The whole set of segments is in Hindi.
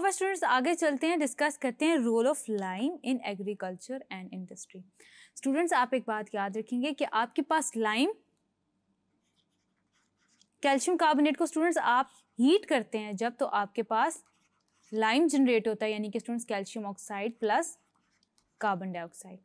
अब स्टूडेंट्स आगे चलते हैं डिस्कस करते हैं role of lime in agriculture and industry students आप एक बात याद रखेंगे कि आपके पास लाइम कैल्शियम कार्बोनेट को स्टूडेंट्स आप हीट करते हैं जब तो आपके पास लाइम जनरेट होता है यानी कि students calcium oxide plus carbon dioxide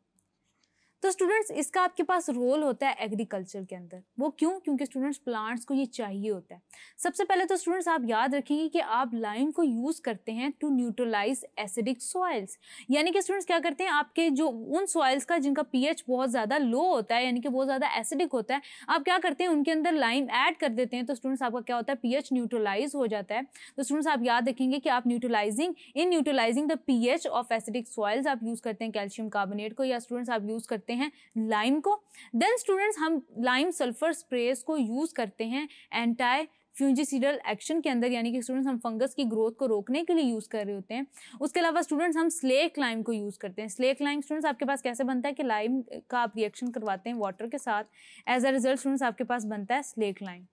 तो स्टूडेंट्स इसका आपके पास रोल होता है एग्रीकल्चर के अंदर वो क्यों क्योंकि स्टूडेंट्स प्लांट्स को ये चाहिए होता है सबसे पहले तो स्टूडेंट्स आप याद रखेंगे कि आप लाइम को यूज़ करते हैं टू न्यूट्रलाइज एसिडिक सॉइल्स यानी कि स्टूडेंट्स क्या करते हैं आपके जो उन सॉइल्स का जिनका पी बहुत ज़्यादा लो होता है यानी कि बहुत ज़्यादा एसिडिक होता है आप क्या करते हैं उनके अंदर लाइम ऐड कर देते हैं तो स्टूडेंट्स आपका क्या होता है पी न्यूट्रलाइज हो जाता है तो स्टूडेंट्स आप याद रखेंगे कि आप neutralising in neutralising the P of acidic soils आप यूज़ करते हैं कैल्शियम कार्बोनेट को या स्टूडेंट्स आप यूज़ करते करते हैं लाइम को देन स्टूडेंट्स हम लाइम सल्फर स्प्रेस को यूज़ करते हैं एंटाई फ्यूजिसीडल एक्शन के अंदर यानी कि स्टूडेंट्स हम फंगस की ग्रोथ को रोकने के लिए यूज़ कर रहे होते हैं उसके अलावा स्टूडेंट्स हम स्लेक लाइम को यूज़ करते हैं स्लेक लाइम स्टूडेंट्स आपके पास कैसे बनता है कि लाइम का आप रिएक्शन करवाते हैं वाटर के साथ एज अ रिजल्ट स्टूडेंट्स आपके पास बनता है स्लेक लाइम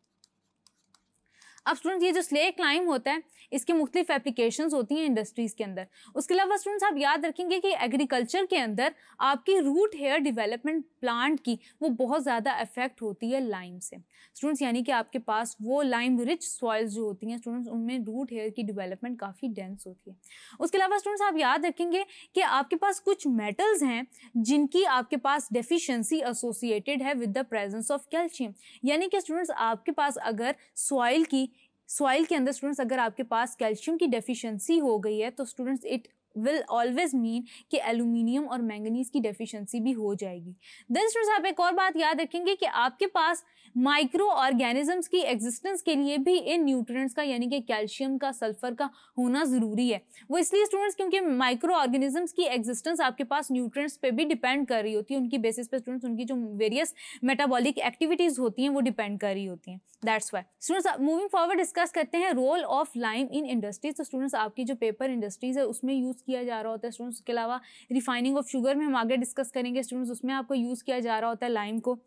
अब स्टूडेंट्स ये जो स्ले क्लाइम होता है इसके मुख्तलिफ एप्लीकेशन होती हैं इंडस्ट्रीज़ के अंदर उसके अलावा स्टूडेंट्स आप याद रखेंगे कि एग्रीकल्चर के अंदर आपकी रूट हेयर डिवेलपमेंट प्लांट की वो बहुत ज़्यादा अफेक्ट होती है लाइम से स्टूडेंट्स यानी कि आपके पास वो लाइम रिच सॉइल्स जो होती हैं स्टूडेंट्स उनमें रूट हेयर की डिवेलपमेंट काफ़ी डेंस होती है उसके अलावा स्टूडेंट्स आप याद रखेंगे कि आपके पास कुछ मेटल्स हैं जिनकी आपके पास डेफिशेंसी एसोसिएटेड है with the presence of calcium यानी कि स्टूडेंट्स आपके पास अगर सॉइल की सॉइल के अंदर स्टूडेंट्स अगर आपके पास कैल्शियम की डेफिशिएंसी हो गई है तो students it will always mean कि एलुमिनियम और मैंगनीज की डेफिशिएंसी भी हो जाएगी देन स्टूडेंट्स आप एक और बात याद रखेंगे कि आपके पास माइक्रो ऑर्गेनिजम्स की एग्जिस्टेंस के लिए भी इन न्यूट्रिएंट्स का यानी कि कैल्शियम का सल्फर का होना ज़रूरी है वो इसलिए स्टूडेंट्स क्योंकि माइक्रो ऑर्गेनिजम्स की एग्जिस्टेंस आपके पास न्यूट्रिएंट्स पे भी डिपेंड कर रही होती है उनकी बेसिस पे स्टूडेंट्स उनकी जो वेरियस मेटाबॉलिक एक्टिविटीज़ होती हैं वो डिपेंड कर रही होती हैं that's why students moving forward discuss करते हैं role of lime in industries तो स्टूडेंट्स आपकी जो पेपर इंडस्ट्रीज़ है उसमें यूज़ यूज़ किया जा रहा होता है स्टूडेंट्स उसके अलावा रिफाइनिंग ऑफ शुगर में हम आगे डिस्कस करेंगे स्टूडेंट्स उसमें आपको यूज़ किया जा रहा होता है लाइम को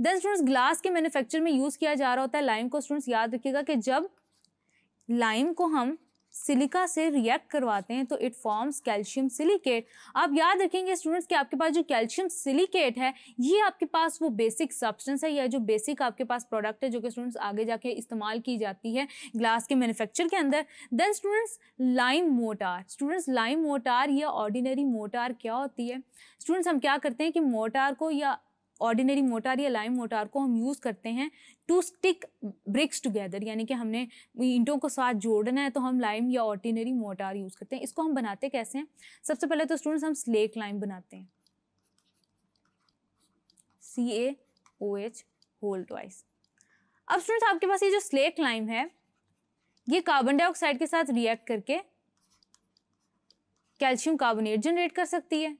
देन स्टूडेंट्स ग्लास के मैनुफैक्चर में यूज़ किया जा रहा होता है लाइम को स्टूडेंट्स याद रखिएगा कि जब लाइम को हम सिलिका से रिएक्ट करवाते हैं तो इट फॉर्म्स कैल्शियम सिलिकेट आप याद रखेंगे स्टूडेंट्स कि आपके पास जो कैल्शियम सिलिकेट है ये आपके पास वो बेसिक सब्सटेंस है या जो बेसिक आपके पास प्रोडक्ट है जो कि स्टूडेंट्स आगे जाके इस्तेमाल की जाती है ग्लास के मैन्युफैक्चर के अंदर then students lime mortar students lime mortar या ऑर्डिनरी मोटार क्या होती है स्टूडेंट्स हम क्या करते हैं कि मोटार को या ऑर्डिनरी मोटार या लाइम मोटार को हम यूज़ करते हैं टू स्टिक ब्रिक्स टुगेदर यानी कि हमने ईंटों को साथ जोड़ना है तो हम लाइम या ऑर्डिनरी मोटार यूज़ करते हैं इसको हम बनाते कैसे हैं सबसे पहले तो स्टूडेंट्स हम स्लेक लाइम बनाते हैं C A O H whole twice अब स्टूडेंट्स आपके पास ये जो स्लेक लाइम है ये कार्बन डाइऑक्साइड के साथ रिएक्ट करके कैल्शियम कार्बोनेट जनरेट कर सकती है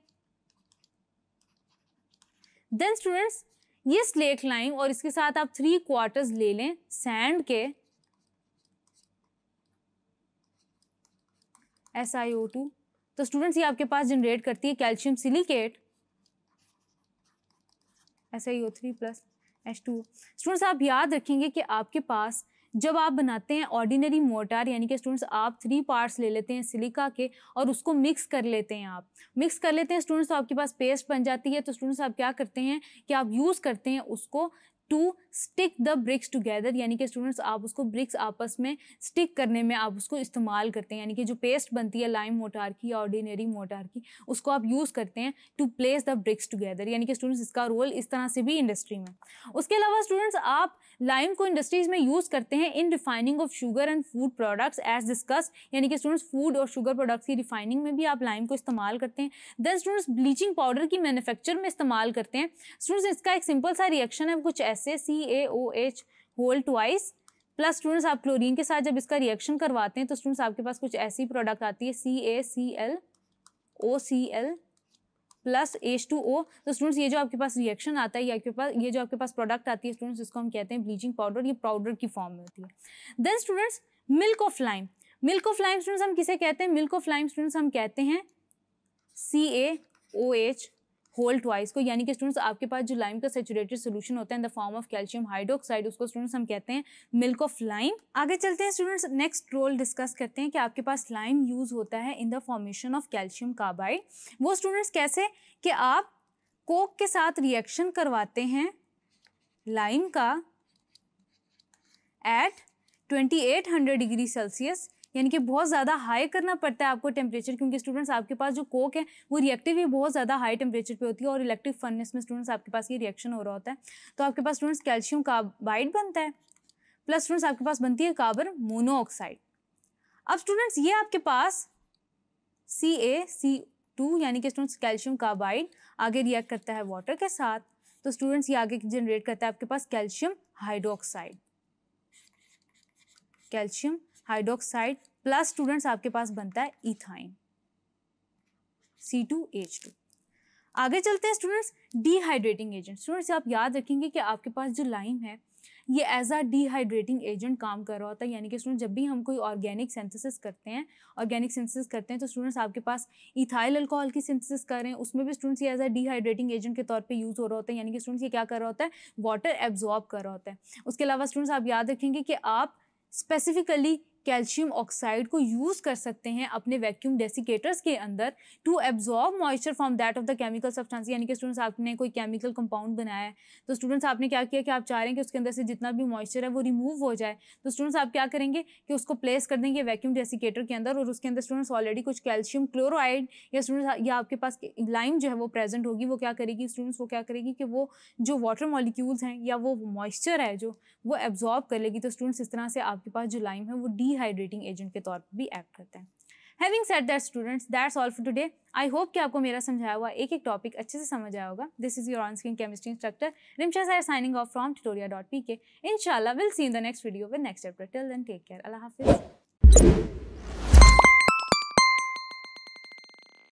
देन स्टूडेंट्स ये स्लेट लाइन और इसके साथ आप थ्री क्वार्टर्स ले लें सैंड के एस आई ओ टू तो स्टूडेंट्स ये आपके पास जनरेट करती है calcium silicate S I O three plus H two students आप याद रखेंगे कि आपके पास जब आप बनाते हैं ऑर्डिनरी मोटार यानी कि स्टूडेंट्स आप थ्री पार्ट्स ले लेते हैं सिलिका के और उसको मिक्स कर लेते हैं आप मिक्स कर लेते हैं स्टूडेंट्स तो आपके पास पेस्ट बन जाती है तो स्टूडेंट्स आप क्या करते हैं कि आप यूज़ करते हैं उसको to stick the bricks together यानी कि स्टूडेंट्स आप उसको ब्रिक्स आपस में स्टिक करने में आप उसको इस्तेमाल करते हैं यानी कि जो पेस्ट बनती है लाइम मोटार की या ऑर्डिनरी मोटार की उसको आप यूज़ करते हैं to place the bricks together यानी कि स्टूडेंट्स इसका रोल इस तरह से भी इंडस्ट्री में उसके अलावा स्टूडेंट्स आप लाइम को इंडस्ट्रीज़ में यूज़ करते हैं in refining of sugar and food products as discuss यानी कि स्टूडेंट्स फूड और शुगर प्रोडक्ट्स की रिफाइनिंग में भी आप लाइम को इस्तेमाल करते हैं देन स्टूडेंट्स ब्लीचिंग पाउडर की मैनुफेक्चर में इस्तेमाल करते हैं स्टूडेंट्स इसका एक सिंपल सा रिएक्शन है कुछ ऐसा जैसे C A O H whole twice plus students आप क्लोरीन के साथ जब इसका रिएक्शन करवाते हैं तो स्टूडेंट्स आपके पास कुछ ऐसी प्रोडक्ट आती है C A C L O C L plus H two O तो स्टूडेंट्स ये जो आपके पास रिएक्शन आता है ये आपके पास ये जो आपके पास प्रोडक्ट आती है स्टूडेंट्स इसको हम कहते हैं ब्लीचिंग पाउडर ये पाउडर की फॉर्म में होती है then students milk of lime milk of lime students हम किसे कहते हैं मिल्क ऑफ लाइम स्टूडेंट्स हम कहते हैं C A O H whole twice को यानी कि स्टूडेंट्स आपके पास जो लाइम का सेचुरेटेड सोल्यूशन होता है in the form of calcium hydroxide उसको स्टूडेंट्स हम कहते हैं मिल्क ऑफ लाइम आगे चलते हैं स्टूडेंट्स नेक्स्ट रोल डिस्कस करते हैं कि आपके पास लाइम यूज होता है in the formation of calcium carbide वो स्टूडेंट्स कैसे कि आप कोक के साथ रिएक्शन करवाते हैं लाइम का एट 2800 डिग्री सेल्सियस यानी कि बहुत ज़्यादा हाई करना पड़ता है आपको टेम्परेचर क्योंकि स्टूडेंट्स आपके पास जो कोक है वो रिएक्टिव भी बहुत ज़्यादा हाई टेम्परेचर पर होती है और इलेक्ट्रिक फर्नेस में स्टूडेंट्स आपके पास ये रिएक्शन हो रहा होता है तो आपके पास स्टूडेंट्स कैल्शियम कार्बाइड बनता है प्लस स्टूडेंट्स आपके पास बनती है कार्बन मोनोऑक्साइड अब स्टूडेंट्स ये आपके पास सी ए सी टू यानी कि स्टूडेंट्स कैल्शियम कार्बाइड आगे रिएक्ट करता है वाटर के साथ तो स्टूडेंट्स ये आगे जनरेट करता है आपके पास calcium hydroxide calcium hydroxide plus students आपके पास बनता है ethyne C two H two आगे चलते हैं स्टूडेंट्स डीहाइड्रेटिंग एजेंट स्टूडेंट्स आप याद रखेंगे कि आपके पास जो लाइम है ये एज आ डिहाइड्रेटिंग एजेंट काम कर रहा होता है यानी कि स्टूडेंट जब भी हम कोई ऑर्गेनिक सिंथेसिस करते हैं ऑर्गेनिक सिंथेसिस करते हैं तो स्टूडेंट्स आपके पास इथाइल अल्कोहल की सिंथेसिस कर रहे हैं उसमें भी स्टूडेंट्स ये एज आ डिहाइड्रेटिंग एजेंट के तौर पे यूज़ हो रहा होता है यानी कि स्टूडेंट्स ये क्या कर रहा होता है वाटर एब्जॉर्ब कर रहा होता है उसके अलावा स्टूडेंट्स आप याद रखेंगे कि आप स्पेसिफिकली कैल्शियम ऑक्साइड को यूज़ कर सकते हैं अपने वैक्यूम डेसिकेटर्स के अंदर to absorb moisture from that of the chemical substance यानी कि स्टूडेंट्स आपने कोई केमिकल कंपाउंड बनाया है तो स्टूडेंट्स आपने क्या किया कि आप चाह रहे हैं कि उसके अंदर से जितना भी मॉइस्चर है वो रिमूव हो जाए तो स्टूडेंट्स आप क्या करेंगे कि उसको प्लेस कर देंगे वैक्यूम डेसिकेटर के अंदर और उसके अंदर स्टूडेंट्स ऑलरेडी कुछ कैल्शियम क्लोराइड या स्टूडेंट्स या आपके पास लाइम जो है वो प्रेजेंट होगी वो क्या करेगी स्टूडेंट्स वो क्या करेगी कि वो जो वाटर मॉलिक्यूल्स हैं या वो मॉइस्चर है जो वो एब्जॉर्ब कर लेगी तो स्टूडेंट्स इस तरह से आपके पास जो लाइम है वो डी डिहाइड्रेटिंग एजेंट के तौर पर भी एक्ट करता है having set that students that's all for today I hope कि आपको मेरा समझाया हुआ एक एक टॉपिक अच्छे से समझ आया होगा this is your on screen chemistry instructor Rimsha sir signing off from Tutoria dot P K इनशाला will see in the next video with next chapter till then take care अल्लाह हाफिज़